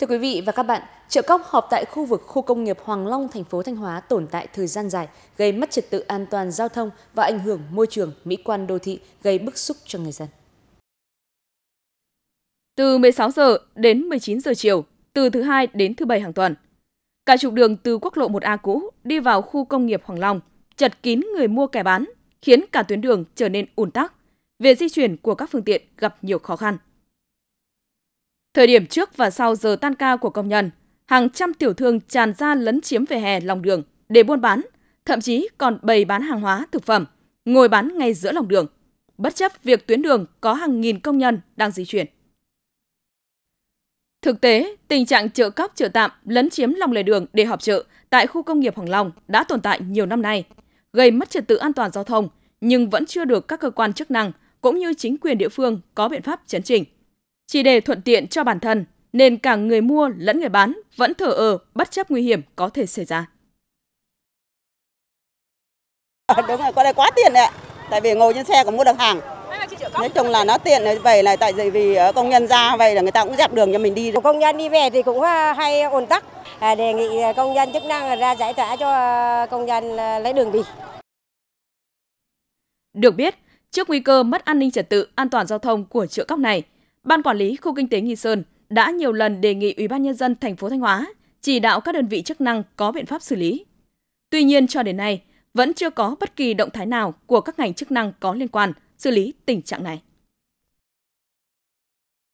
Thưa quý vị và các bạn, chợ cóc họp tại khu vực khu công nghiệp Hoàng Long, thành phố Thanh Hóa tồn tại thời gian dài, gây mất trật tự an toàn giao thông và ảnh hưởng môi trường, mỹ quan đô thị, gây bức xúc cho người dân. Từ 16 giờ đến 19 giờ chiều, từ thứ hai đến thứ bảy hàng tuần, cả trục đường từ quốc lộ 1A cũ đi vào khu công nghiệp Hoàng Long chật kín người mua kẻ bán, khiến cả tuyến đường trở nên ùn tắc. Việc di chuyển của các phương tiện gặp nhiều khó khăn. Thời điểm trước và sau giờ tan ca của công nhân, hàng trăm tiểu thương tràn ra lấn chiếm về hè lòng đường để buôn bán, thậm chí còn bày bán hàng hóa, thực phẩm, ngồi bán ngay giữa lòng đường, bất chấp việc tuyến đường có hàng nghìn công nhân đang di chuyển. Thực tế, tình trạng chợ cóc chợ tạm lấn chiếm lòng lề đường để họp chợ tại khu công nghiệp Hoàng Long đã tồn tại nhiều năm nay, gây mất trật tự an toàn giao thông nhưng vẫn chưa được các cơ quan chức năng cũng như chính quyền địa phương có biện pháp chấn chỉnh. Chỉ để thuận tiện cho bản thân, nên cả người mua lẫn người bán vẫn thở ở bất chấp nguy hiểm có thể xảy ra. Ờ, đúng rồi, con đây quá tiện đấy Tại vì ngồi trên xe cũng mua được hàng. Nói chung là nó tiện vậy này tại vì công nhân ra vậy là người ta cũng dẹp đường cho mình đi. Công nhân đi về thì cũng ờ, hay ồn tắc. À, đề nghị ờ, công nhân chức năng ra giải tỏa cho công nhân lấy đường đi. Được biết, trước nguy cơ mất an ninh trật tự, an toàn giao thông của chợ cóc này, Ban quản lý khu kinh tế Nghi Sơn đã nhiều lần đề nghị Ủy ban nhân dân thành phố Thanh Hóa chỉ đạo các đơn vị chức năng có biện pháp xử lý. Tuy nhiên cho đến nay vẫn chưa có bất kỳ động thái nào của các ngành chức năng có liên quan xử lý tình trạng này.